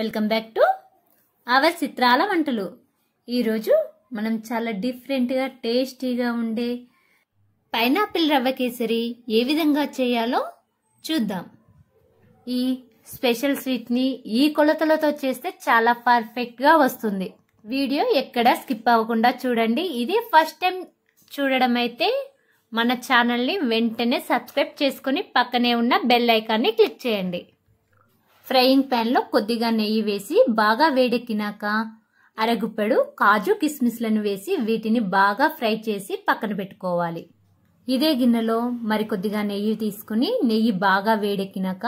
welcome back to our చిత్రాల వంటలు ఈరోజు మనం చాలా డిఫరెంట్గా టేస్టీగా ఉండే పైనాపిల్ రవ్వ కేసరి ఏ విధంగా చేయాలో చూద్దాం ఈ స్పెషల్ స్వీట్ని ఈ కొలతలతో చేస్తే చాలా పర్ఫెక్ట్గా వస్తుంది వీడియో ఎక్కడా స్కిప్ అవ్వకుండా చూడండి ఇది ఫస్ట్ టైం చూడడం అయితే మన ఛానల్ని వెంటనే సబ్స్క్రైబ్ చేసుకుని పక్కనే ఉన్న బెల్ ఐకాన్ని క్లిక్ చేయండి ఫ్రైయింగ్ ప్యాన్లో కొద్దిగా నెయ్యి వేసి బాగా వేడెక్కినాక అరగుపడు కాజు కిస్మిస్లను వేసి వీటిని బాగా ఫ్రై చేసి పక్కన పెట్టుకోవాలి ఇదే గిన్నెలో మరికొద్దిగా నెయ్యి తీసుకుని నెయ్యి బాగా వేడెక్కినాక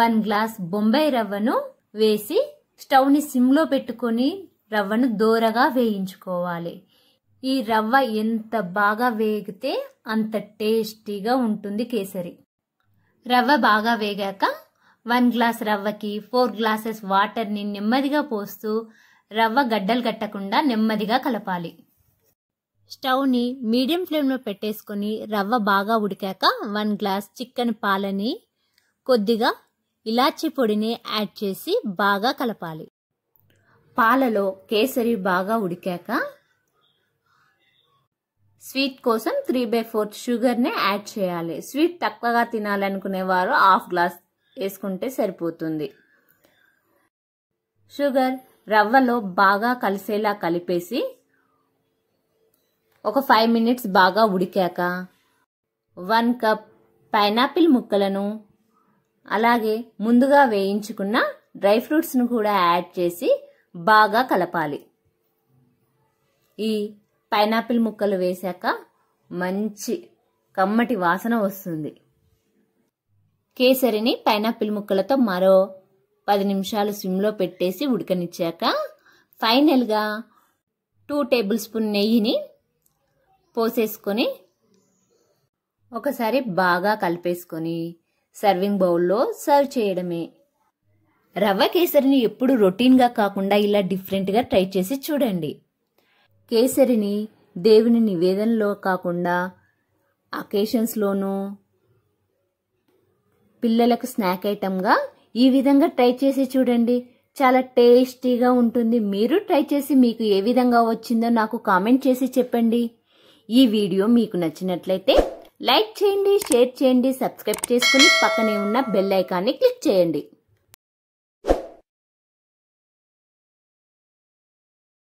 వన్ గ్లాస్ బొంబాయి రవ్వను వేసి స్టవ్ని సిమ్లో పెట్టుకొని రవ్వను దోరగా వేయించుకోవాలి ఈ రవ్వ ఎంత బాగా వేగితే అంత టేస్టీగా ఉంటుంది కేసరి రవ్వ బాగా వేగాక వన్ గ్లాస్ రవ్వకి ఫోర్ గ్లాసెస్ వాటర్ని నెమ్మదిగా పోస్తూ రవ్వ గడ్డలు కట్టకుండా నెమ్మదిగా కలపాలి స్టవ్ని మీడియం ఫ్లేమ్లో పెట్టేసుకొని రవ్వ బాగా ఉడికాక వన్ గ్లాస్ చికెన్ పాలని కొద్దిగా ఇలాచి పొడిని యాడ్ చేసి బాగా కలపాలి పాలలో కేసరి బాగా ఉడికాక స్వీట్ కోసం త్రీ బై ఫోర్త్ షుగర్ని యాడ్ చేయాలి స్వీట్ తక్కువగా తినాలనుకునేవారు హాఫ్ గ్లాస్ వేసుకుంటే సరిపోతుంది షుగర్ రవ్వలో బాగా కలిసేలా కలిపేసి ఒక ఫైవ్ మినిట్స్ బాగా ఉడికాక వన్ కప్ పైనాపిల్ ముక్కలను అలాగే ముందుగా వేయించుకున్న డ్రై ఫ్రూట్స్ను కూడా యాడ్ చేసి బాగా కలపాలి ఈ పైనాపిల్ ముక్కలు వేశాక మంచి కమ్మటి వాసన వస్తుంది కేసరిని పైనాపిల్ ముక్కలతో మరో పది నిమిషాలు సిమ్లో పెట్టేసి ఉడకనిచ్చాక ఫైనల్గా టూ టేబుల్ స్పూన్ నెయ్యిని పోసేసుకొని ఒకసారి బాగా కలిపేసుకొని సర్వింగ్ బౌల్లో సర్వ్ చేయడమే రవ్వ కేసరిని ఎప్పుడు రొటీన్గా కాకుండా ఇలా డిఫరెంట్గా ట్రై చేసి చూడండి కేసరిని దేవుని నివేదనలో కాకుండా అకేషన్స్లోనూ పిల్లలకు స్నాక్ ఐటమ్గా ఈ విధంగా ట్రై చేసి చూడండి చాలా టేస్టీగా ఉంటుంది మీరు ట్రై చేసి మీకు ఏ విధంగా వచ్చిందో నాకు కామెంట్ చేసి చెప్పండి ఈ వీడియో మీకు నచ్చినట్లయితే లైక్ చేయండి షేర్ చేయండి సబ్స్క్రైబ్ చేసుకుని పక్కనే ఉన్న బెల్ ఐకాన్ని క్లిక్ చేయండి